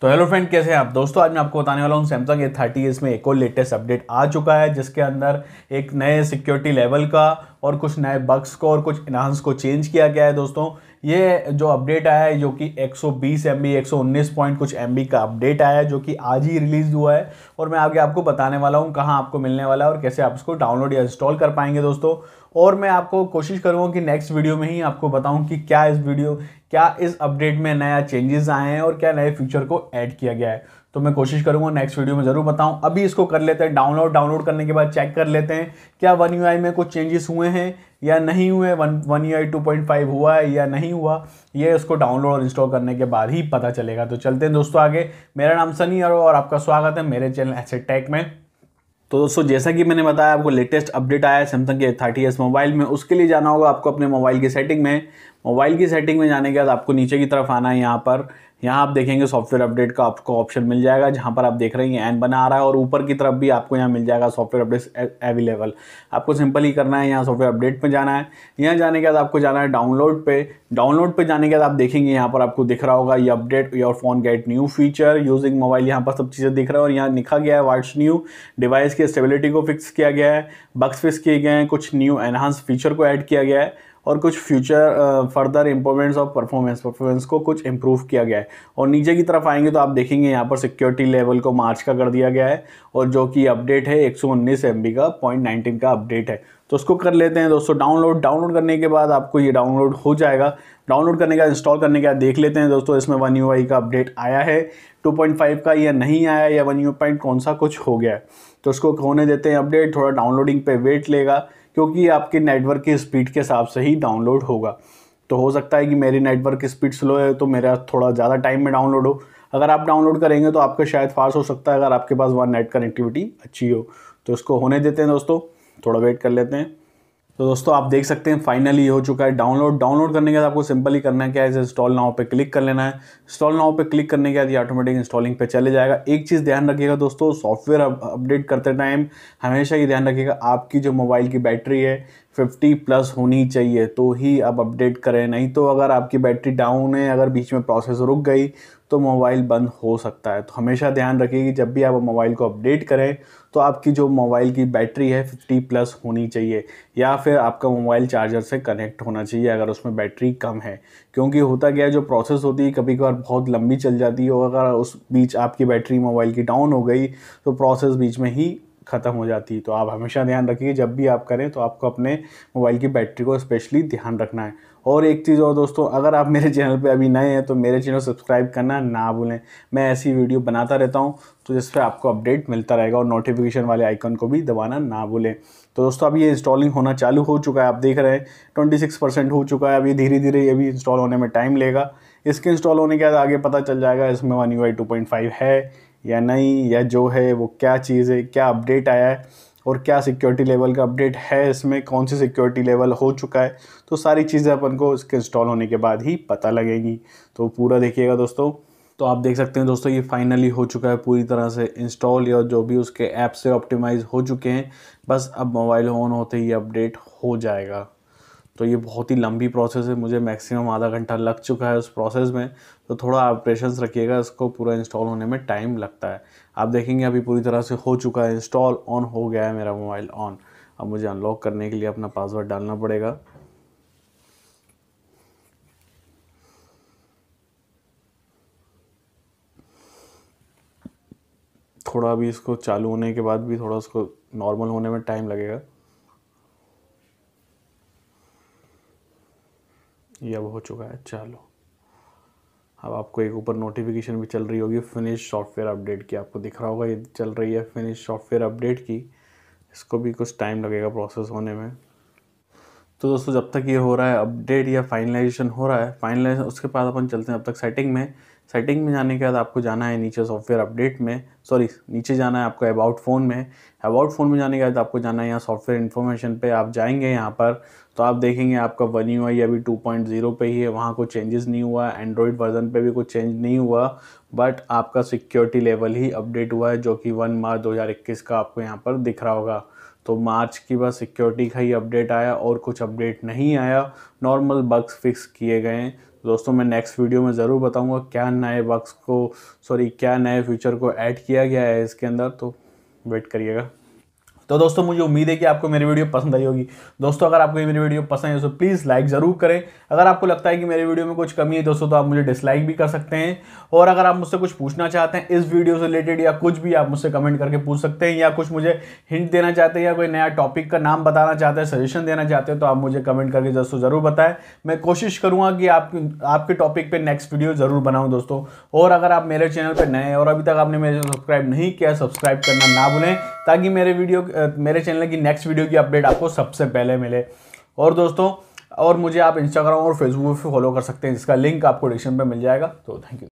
तो hello friend कैसे हैं आप दोस्तों आज मैं आपको बताने वाला हूँ सैमसंग ए थर्टी एस में एक और लेटेस्ट अपडेट आ चुका है जिसके अंदर एक नए सिक्योरिटी लेवल का और कुछ नए बग्स को और कुछ इनहांस को चेंज किया गया है दोस्तों ये जो अपडेट आया है जो कि 120 सौ बीस पॉइंट कुछ एम का अपडेट आया है जो कि आज ही रिलीज़ हुआ है और मैं आगे आपको बताने वाला हूँ कहाँ आपको मिलने वाला है और कैसे आप इसको डाउनलोड या इंस्टॉल कर पाएंगे दोस्तों और मैं आपको कोशिश करूँगा कि नेक्स्ट वीडियो में ही आपको बताऊँ कि क्या इस वीडियो क्या इस अपडेट में नया चेंजेस आए हैं और क्या नए फीचर को ऐड किया गया है तो मैं कोशिश करूंगा नेक्स्ट वीडियो में ज़रूर बताऊं अभी इसको कर लेते हैं डाउनलोड डाउनलोड करने के बाद चेक कर लेते हैं क्या वन यू में कुछ चेंजेस हुए हैं या नहीं हुए one one U I two point five हुआ है या नहीं हुआ ये उसको डाउनलोड और इंस्टॉल करने के बाद ही पता चलेगा तो चलते हैं दोस्तों आगे मेरा नाम सनी अरो और आपका स्वागत है मेरे चैनल एसेट टेक में तो दोस्तों जैसा कि मैंने बताया आपको लेटेस्ट अपडेट आया है सैमसंग के थर्टी एस मोबाइल में उसके लिए जाना होगा आपको अपने मोबाइल की सेटिंग में मोबाइल की सेटिंग में जाने के बाद आपको नीचे की तरफ आना है यहाँ पर यहाँ आप देखेंगे सॉफ्टवेयर अपडेट का आपको ऑप्शन मिल जाएगा जहाँ पर आप देख रहे हैं एन बना आ रहा है और ऊपर की तरफ भी आपको यहाँ मिल जाएगा सॉफ्टवेयर अपडेट अवेलेबल आपको सिंपल ही करना है यहाँ सॉफ्टवेयर अपडेट पे जाना है यहाँ जाने के बाद आपको जाना है डाउनलोड पे डाउनलोड पे जाने के बाद आप देखेंगे यहाँ पर आपको दिख रहा होगा ये update your phone get new feature using mobile यहाँ पर सब चीज़ें दिख रहा है और यहाँ लिखा गया है वाट्स न्यू डिवाइस की स्टेबिलिटी को फिक्स किया गया है बक्स फिक्स किए गए हैं कुछ न्यू एनहांस फीचर को ऐड किया गया है और कुछ future further improvements of performance performance को कुछ इम्प्रूव किया गया है और नीचे की तरफ आएंगे तो आप देखेंगे यहाँ पर सिक्योरिटी लेवल को मार्च का कर दिया गया है और जो कि अपडेट है एक सौ का पॉइंट का अपडेट है तो उसको कर लेते हैं दोस्तों डाउनलोड डाउनलोड करने के बाद आपको ये डाउनलोड हो जाएगा डाउनलोड करने का इंस्टॉल करने का देख लेते हैं दोस्तों इसमें वन यू का अपडेट आया है 2.5 का या नहीं आया या वन यू पॉइंट कौन सा कुछ हो गया है तो उसको होने देते हैं अपडेट थोड़ा डाउनलोडिंग पे वेट लेगा क्योंकि ये आपके नेटवर्क की स्पीड के हिसाब से ही डाउनलोड होगा तो हो सकता है कि मेरी नेटवर्क की स्पीड स्लो है तो मेरा थोड़ा ज़्यादा टाइम में डाउनलोड हो अगर आप डाउनलोड करेंगे तो आपका शायद फास्ट हो सकता है अगर आपके पास वहाँ नेट कनेक्टिविटी अच्छी हो तो इसको होने देते हैं दोस्तों थोड़ा वेट कर लेते हैं तो दोस्तों आप देख सकते हैं फाइनली हो चुका है डाउनलोड डाउनलोड करने के बाद आपको सिंपल ही करना है क्या है इंस्टॉल नाव पे क्लिक कर लेना है इंस्टॉल नाव पे क्लिक करने के बाद ये ऑटोमेटिक इंस्टॉलिंग पे चले जाएगा एक चीज़ ध्यान रखिएगा दोस्तों सॉफ्टवेयर अपडेट करते टाइम हमेशा ये ध्यान रखिएगा आपकी जो मोबाइल की बैटरी है 50 प्लस होनी चाहिए तो ही आप अपडेट करें नहीं तो अगर आपकी बैटरी डाउन है अगर बीच में प्रोसेस रुक गई तो मोबाइल बंद हो सकता है तो हमेशा ध्यान रखिए कि जब भी आप मोबाइल को अपडेट करें तो आपकी जो मोबाइल की बैटरी है 50 प्लस होनी चाहिए या फिर आपका मोबाइल चार्जर से कनेक्ट होना चाहिए अगर उसमें बैटरी कम है क्योंकि होता क्या है जो प्रोसेस होती है कभी कभार बहुत लंबी चल जाती है और अगर उस बीच आपकी बैटरी मोबाइल की डाउन हो गई तो प्रोसेस बीच में ही ख़त्म हो जाती है तो आप हमेशा ध्यान रखिए जब भी आप करें तो आपको अपने मोबाइल की बैटरी को स्पेशली ध्यान रखना है और एक चीज़ और दोस्तों अगर आप मेरे चैनल पे अभी नए हैं तो मेरे चैनल सब्सक्राइब करना ना भूलें मैं ऐसी वीडियो बनाता रहता हूँ तो जिस पर आपको अपडेट मिलता रहेगा और नोटिफिकेशन वाले आइकन को भी दबाना ना भूलें तो दोस्तों अभी ये इंस्टॉलिंग होना चालू हो चुका है आप देख रहे हैं ट्वेंटी सिक्स परसेंट हो चुका है अभी धीरे धीरे ये भी इंस्टॉल होने में टाइम लेगा इसके इंस्टॉल होने के बाद आगे पता चल जाएगा इसमें one U I two point five है या नहीं या जो है वो क्या चीज़ है क्या अपडेट आया है और क्या सिक्योरिटी लेवल का अपडेट है इसमें कौन सी सिक्योरिटी लेवल हो चुका है तो सारी चीज़ें अपन को इसके इंस्टॉल होने के बाद ही पता लगेगी तो पूरा देखिएगा दोस्तों तो आप देख सकते हैं दोस्तों ये फाइनली हो चुका है पूरी तरह से इंस्टॉल या जो भी उसके ऐप से ऑप्टिमाइज़ हो चुके हैं बस अब मोबाइल ऑन होते ही अपडेट हो जाएगा तो ये बहुत ही लंबी प्रोसेस है मुझे मैक्सिमम आधा घंटा लग चुका है उस प्रोसेस में तो थोड़ा आप पेशेंस रखिएगा इसको पूरा इंस्टॉल होने में टाइम लगता है आप देखेंगे अभी पूरी तरह से हो चुका है इंस्टॉल ऑन हो गया है मेरा मोबाइल ऑन अब मुझे अनलॉक करने के लिए अपना पासवर्ड डालना पड़ेगा थोड़ा अभी इसको चालू होने के बाद भी थोड़ा उसको नॉर्मल होने में टाइम लगेगा ये अब हो चुका है चलो अब आपको एक ऊपर नोटिफिकेशन भी चल रही होगी फिनिश सॉफ्टवेयर अपडेट की आपको दिख रहा होगा ये चल रही है फिनिश सॉफ्टवेयर अपडेट की इसको भी कुछ टाइम लगेगा प्रोसेस होने में तो दोस्तों जब तक ये हो रहा है अपडेट या फाइनलाइजेशन हो रहा है फाइनलाइज उसके बाद अपन चलते हैं अब तक सेटिंग में सेटिंग में जाने के बाद आपको जाना है नीचे सॉफ्टवेयर अपडेट में सॉरी नीचे जाना है आपको अबाउट फ़ोन में अबाउट फ़ोन में जाने के बाद आपको जाना है यहाँ सॉफ्टवेयर इन्फॉर्मेशन पे आप जाएंगे यहाँ पर तो आप देखेंगे आपका वन यू आई अभी टू पॉइंट जीरो पर ही है वहाँ कोई चेंजेस नहीं हुआ एंड्रॉयड वर्जन पर भी कुछ चेंज नहीं हुआ बट आपका सिक्योरिटी लेवल ही अपडेट हुआ है जो कि वन मार्च इक्कीस का आपको यहाँ पर दिख रहा होगा तो मार्च की बस सिक्योरिटी का ही अपडेट आया और कुछ अपडेट नहीं आया नॉर्मल बग्स फिक्स किए गए दोस्तों मैं नेक्स्ट वीडियो में ज़रूर बताऊंगा क्या नए बक्स को सॉरी क्या नए फीचर को ऐड किया गया है इसके अंदर तो वेट करिएगा तो दोस्तों मुझे उम्मीद है कि आपको मेरी वीडियो पसंद आई होगी दोस्तों अगर आपको मेरी वीडियो पसंद है तो प्लीज़ लाइक ज़रूर करें अगर आपको लगता है कि मेरी वीडियो में कुछ कमी है दोस्तों तो आप मुझे डिसलाइक भी कर सकते हैं और अगर आप मुझसे कुछ पूछना चाहते हैं इस वीडियो से रिलेटेड या कुछ भी आप मुझसे कमेंट करके पूछ सकते हैं या कुछ मुझे हिंट देना चाहते हैं या कोई नया टॉपिक का नाम बताना चाहते हैं सजेशन देना चाहते हैं तो आप मुझे कमेंट करके दोस्तों ज़रूर बताएं मैं कोशिश करूँगा कि आप आपके टॉपिक पर नेक्स्ट वीडियो ज़रूर बनाऊँ दोस्तों और अगर आप मेरे चैनल पर नए हैं और अभी तक आपने मेरे सब्सक्राइब नहीं किया सब्सक्राइब करना ना भूलें ताकि मेरे वीडियो मेरे चैनल की नेक्स्ट वीडियो की अपडेट आपको सबसे पहले मिले और दोस्तों और मुझे आप इंस्टाग्राम और फेसबुक पर फॉलो कर सकते हैं जिसका लिंक आपको डिस्क्रिप्शन पर मिल जाएगा तो थैंक यू